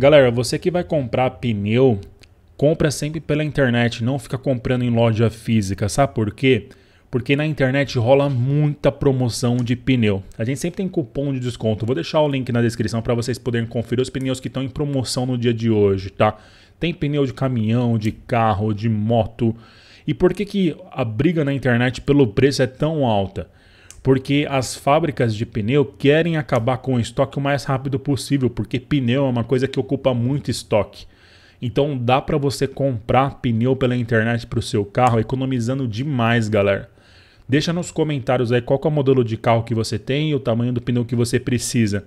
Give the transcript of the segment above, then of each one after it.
Galera, você que vai comprar pneu, compra sempre pela internet, não fica comprando em loja física, sabe por quê? Porque na internet rola muita promoção de pneu. A gente sempre tem cupom de desconto. Vou deixar o link na descrição para vocês poderem conferir os pneus que estão em promoção no dia de hoje, tá? Tem pneu de caminhão, de carro, de moto. E por que, que a briga na internet pelo preço é tão alta? porque as fábricas de pneu querem acabar com o estoque o mais rápido possível, porque pneu é uma coisa que ocupa muito estoque. Então dá para você comprar pneu pela internet para o seu carro economizando demais, galera. Deixa nos comentários aí qual é o modelo de carro que você tem e o tamanho do pneu que você precisa.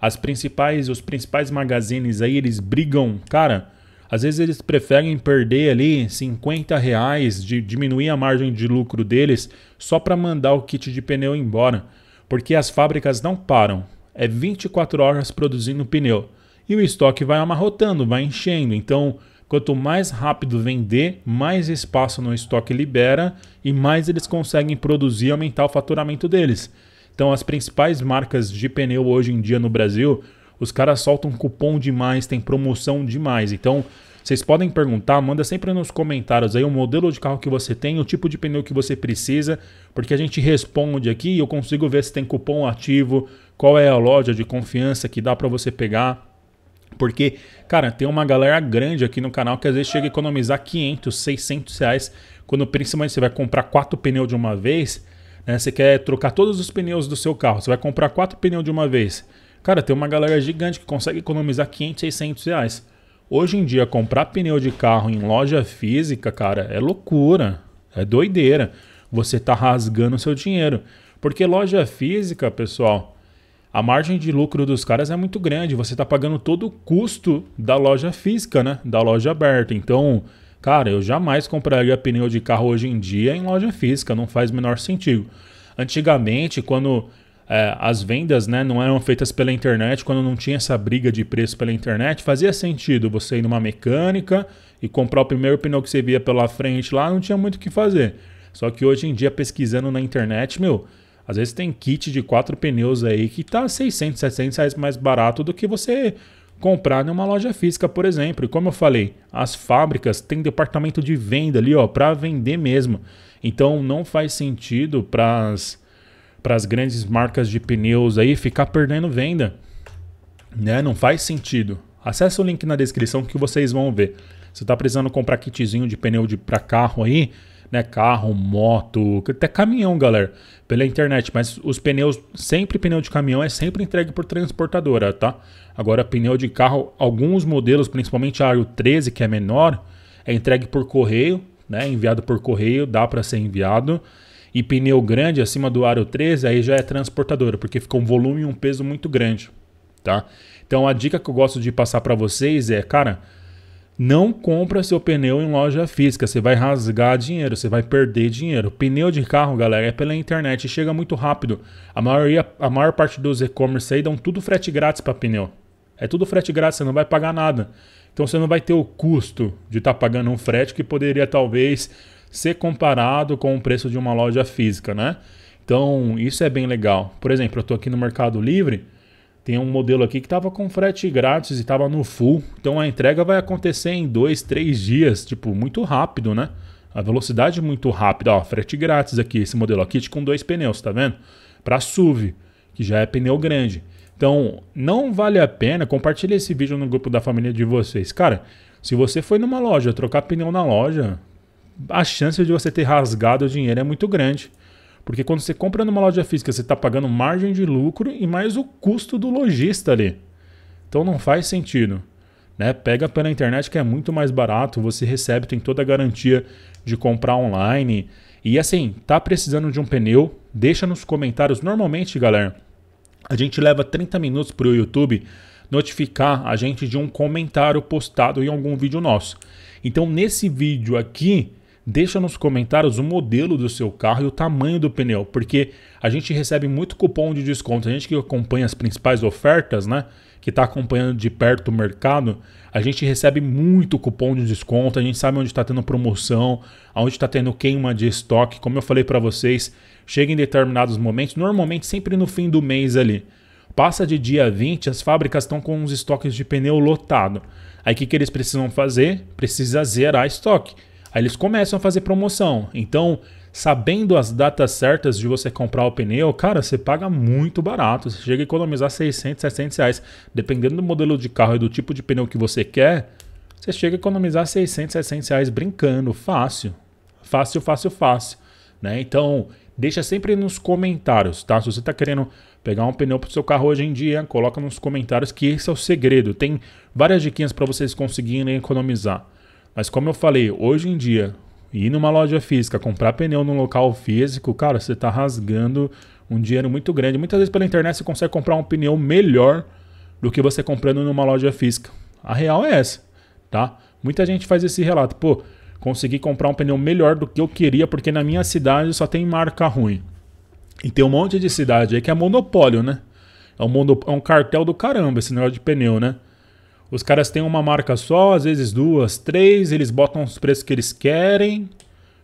As principais, os principais magazines aí, eles brigam, cara, às vezes eles preferem perder ali 50 reais, de diminuir a margem de lucro deles só para mandar o kit de pneu embora, porque as fábricas não param, é 24 horas produzindo pneu e o estoque vai amarrotando, vai enchendo. Então, quanto mais rápido vender, mais espaço no estoque libera e mais eles conseguem produzir e aumentar o faturamento deles. Então, as principais marcas de pneu hoje em dia no Brasil os caras soltam cupom demais, tem promoção demais. Então, vocês podem perguntar, manda sempre nos comentários aí o modelo de carro que você tem, o tipo de pneu que você precisa, porque a gente responde aqui e eu consigo ver se tem cupom ativo, qual é a loja de confiança que dá para você pegar. Porque, cara, tem uma galera grande aqui no canal que às vezes chega a economizar 500, 600 reais quando principalmente você vai comprar quatro pneus de uma vez, né? Você quer trocar todos os pneus do seu carro, você vai comprar quatro pneus de uma vez Cara, tem uma galera gigante que consegue economizar 500, 600 reais. Hoje em dia, comprar pneu de carro em loja física, cara, é loucura. É doideira. Você tá rasgando seu dinheiro. Porque loja física, pessoal, a margem de lucro dos caras é muito grande. Você tá pagando todo o custo da loja física, né? Da loja aberta. Então, cara, eu jamais compraria pneu de carro hoje em dia em loja física. Não faz o menor sentido. Antigamente, quando é, as vendas né, não eram feitas pela internet, quando não tinha essa briga de preço pela internet, fazia sentido você ir numa mecânica e comprar o primeiro pneu que você via pela frente lá, não tinha muito o que fazer. Só que hoje em dia, pesquisando na internet, meu, às vezes tem kit de quatro pneus aí que tá 600, 700 reais mais barato do que você comprar numa loja física, por exemplo. E como eu falei, as fábricas têm departamento de venda ali, ó, para vender mesmo. Então não faz sentido para as para as grandes marcas de pneus aí ficar perdendo venda. Né? Não faz sentido. Acesse o link na descrição que vocês vão ver. Você está precisando comprar kitzinho de pneu de, para carro aí, né? Carro, moto, até caminhão, galera, pela internet. Mas os pneus, sempre pneu de caminhão é sempre entregue por transportadora, tá? Agora, pneu de carro, alguns modelos, principalmente a Aro 13, que é menor, é entregue por correio, né? Enviado por correio, dá para ser enviado e pneu grande acima do aro 13, aí já é transportadora, porque fica um volume e um peso muito grande, tá? Então a dica que eu gosto de passar para vocês é, cara, não compra seu pneu em loja física, você vai rasgar dinheiro, você vai perder dinheiro. Pneu de carro, galera, é pela internet, chega muito rápido. A maioria, a maior parte dos e-commerce aí dão tudo frete grátis para pneu. É tudo frete grátis, você não vai pagar nada. Então você não vai ter o custo de estar tá pagando um frete que poderia talvez ser comparado com o preço de uma loja física, né? Então, isso é bem legal. Por exemplo, eu estou aqui no Mercado Livre, tem um modelo aqui que estava com frete grátis e estava no full. Então, a entrega vai acontecer em dois, três dias, tipo, muito rápido, né? A velocidade muito rápida. Ó, frete grátis aqui, esse modelo aqui com dois pneus, tá vendo? Para SUV, que já é pneu grande. Então, não vale a pena, compartilhe esse vídeo no grupo da família de vocês. Cara, se você foi numa loja trocar pneu na loja, a chance de você ter rasgado o dinheiro é muito grande. Porque quando você compra numa loja física, você está pagando margem de lucro e mais o custo do lojista ali. Então não faz sentido. Né? Pega pela internet que é muito mais barato, você recebe, tem toda a garantia de comprar online. E assim, tá precisando de um pneu? Deixa nos comentários. Normalmente, galera, a gente leva 30 minutos para o YouTube notificar a gente de um comentário postado em algum vídeo nosso. Então, nesse vídeo aqui, deixa nos comentários o modelo do seu carro e o tamanho do pneu, porque a gente recebe muito cupom de desconto. A gente que acompanha as principais ofertas, né? Que está acompanhando de perto o mercado, a gente recebe muito cupom de desconto. A gente sabe onde está tendo promoção, onde está tendo queima de estoque. Como eu falei para vocês, chega em determinados momentos, normalmente sempre no fim do mês ali. Passa de dia 20, as fábricas estão com os estoques de pneu lotado. Aí o que, que eles precisam fazer? Precisa zerar estoque. Aí eles começam a fazer promoção. Então, sabendo as datas certas de você comprar o pneu, cara, você paga muito barato. Você chega a economizar 600, 700 reais. Dependendo do modelo de carro e do tipo de pneu que você quer, você chega a economizar 600, 700 reais brincando. Fácil. Fácil, fácil, fácil. Né? Então, deixa sempre nos comentários, tá? Se você está querendo pegar um pneu para o seu carro hoje em dia, coloca nos comentários que esse é o segredo. Tem várias diquinhas para vocês conseguirem economizar. Mas como eu falei, hoje em dia, ir numa loja física, comprar pneu num local físico, cara, você está rasgando um dinheiro muito grande. Muitas vezes pela internet você consegue comprar um pneu melhor do que você comprando numa loja física. A real é essa, tá? Muita gente faz esse relato, pô, consegui comprar um pneu melhor do que eu queria porque na minha cidade só tem marca ruim. E tem um monte de cidade aí que é monopólio, né? É um, monop... é um cartel do caramba esse negócio de pneu, né? Os caras têm uma marca só, às vezes duas, três, eles botam os preços que eles querem,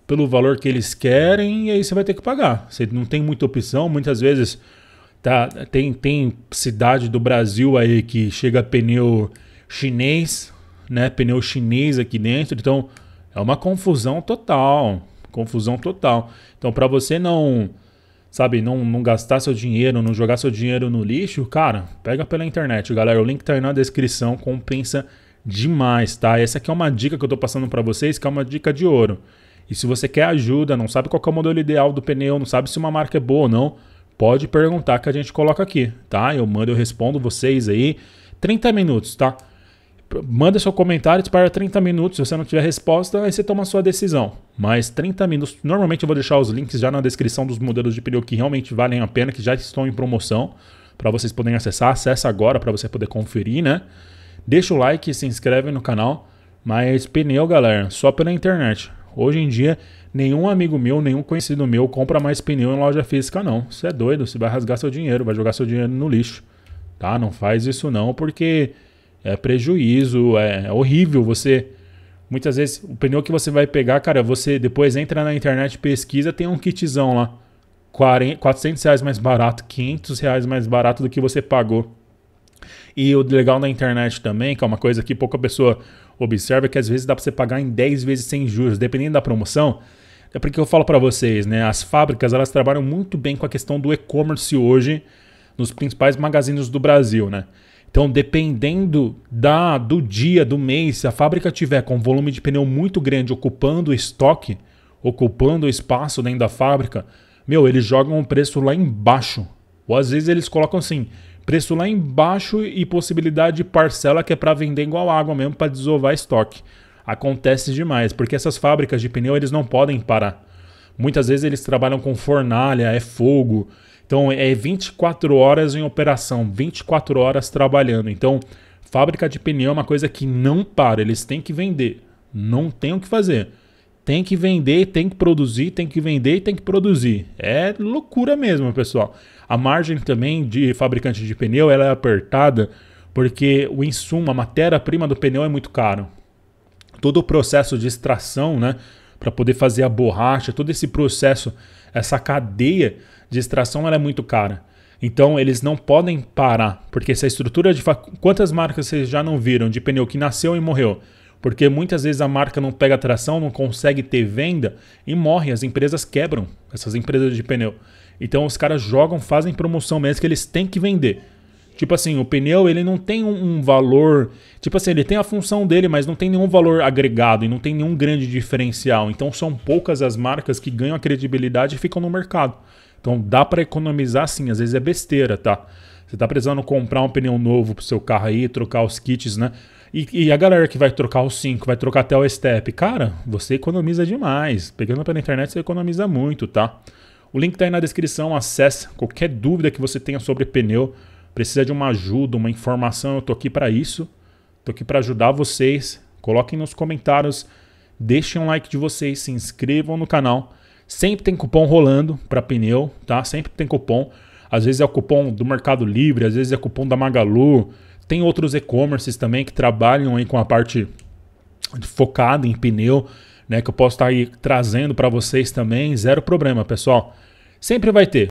pelo valor que eles querem, e aí você vai ter que pagar. Você não tem muita opção, muitas vezes tá, tem, tem cidade do Brasil aí que chega pneu chinês, né? Pneu chinês aqui dentro, então é uma confusão total, confusão total. Então para você não sabe, não, não gastar seu dinheiro, não jogar seu dinheiro no lixo, cara, pega pela internet, galera. O link tá aí na descrição, compensa demais, tá? Essa aqui é uma dica que eu tô passando para vocês, que é uma dica de ouro. E se você quer ajuda, não sabe qual é o modelo ideal do pneu, não sabe se uma marca é boa ou não, pode perguntar que a gente coloca aqui, tá? Eu mando, eu respondo vocês aí. 30 minutos, tá? manda seu comentário, espera 30 minutos. Se você não tiver resposta, aí você toma a sua decisão. Mas 30 minutos, normalmente eu vou deixar os links já na descrição dos modelos de pneu que realmente valem a pena, que já estão em promoção, para vocês poderem acessar. Acesse agora para você poder conferir, né? Deixa o like, se inscreve no canal. Mas pneu, galera, só pela internet. Hoje em dia, nenhum amigo meu, nenhum conhecido meu compra mais pneu em loja física, não. Você é doido, você vai rasgar seu dinheiro, vai jogar seu dinheiro no lixo. Tá? Não faz isso não, porque é prejuízo, é, é horrível você. Muitas vezes o pneu que você vai pegar, cara, você depois entra na internet, pesquisa, tem um kitzão lá. 400 reais mais barato, 500 reais mais barato do que você pagou. E o legal na internet também, que é uma coisa que pouca pessoa observa, é que às vezes dá para você pagar em 10 vezes sem juros, dependendo da promoção. É porque eu falo para vocês, né? As fábricas elas trabalham muito bem com a questão do e-commerce hoje nos principais magazines do Brasil, né? Então, dependendo da do dia, do mês, se a fábrica tiver com volume de pneu muito grande ocupando o estoque, ocupando o espaço dentro da fábrica, meu, eles jogam o preço lá embaixo. Ou às vezes eles colocam assim, preço lá embaixo e possibilidade de parcela que é para vender igual água mesmo para desovar estoque. Acontece demais, porque essas fábricas de pneu eles não podem parar. Muitas vezes eles trabalham com fornalha, é fogo, então é 24 horas em operação, 24 horas trabalhando. Então, fábrica de pneu é uma coisa que não para, eles têm que vender. Não tem o que fazer. Tem que vender, tem que produzir, tem que vender e tem que produzir. É loucura mesmo, pessoal. A margem também de fabricante de pneu ela é apertada porque o insumo, a matéria-prima do pneu é muito caro. Todo o processo de extração, né? para poder fazer a borracha, todo esse processo, essa cadeia de extração ela é muito cara. Então eles não podem parar, porque se a estrutura de quantas marcas vocês já não viram de pneu que nasceu e morreu, porque muitas vezes a marca não pega tração, não consegue ter venda e morre, as empresas quebram, essas empresas de pneu. Então os caras jogam, fazem promoção mesmo que eles têm que vender. Tipo assim, o pneu ele não tem um, um, valor. Tipo assim, ele tem a função dele, mas não tem nenhum valor agregado e não tem nenhum grande diferencial. Então são poucas as marcas que ganham a credibilidade e ficam no mercado. Então dá para economizar sim, às vezes é besteira, tá? Você tá precisando comprar um pneu novo pro seu carro aí, trocar os kits, né? E, e, a galera que vai trocar os 5, vai trocar até o step, cara, você economiza demais. Pegando pela internet, você economiza muito, tá? O link tá aí na descrição, acesse qualquer dúvida que você tenha sobre pneu precisa de uma ajuda, uma informação, eu tô aqui para isso. Tô aqui para ajudar vocês. Coloquem nos comentários, deixem um like de vocês, se inscrevam no canal. Sempre tem cupom rolando para pneu, tá? Sempre tem cupom. Às vezes é o cupom do Mercado Livre, às vezes é o cupom da Magalu. Tem outros e-commerces também que trabalham aí com a parte focada em pneu, né, que eu posso estar tá aí trazendo para vocês também, zero problema, pessoal. Sempre vai ter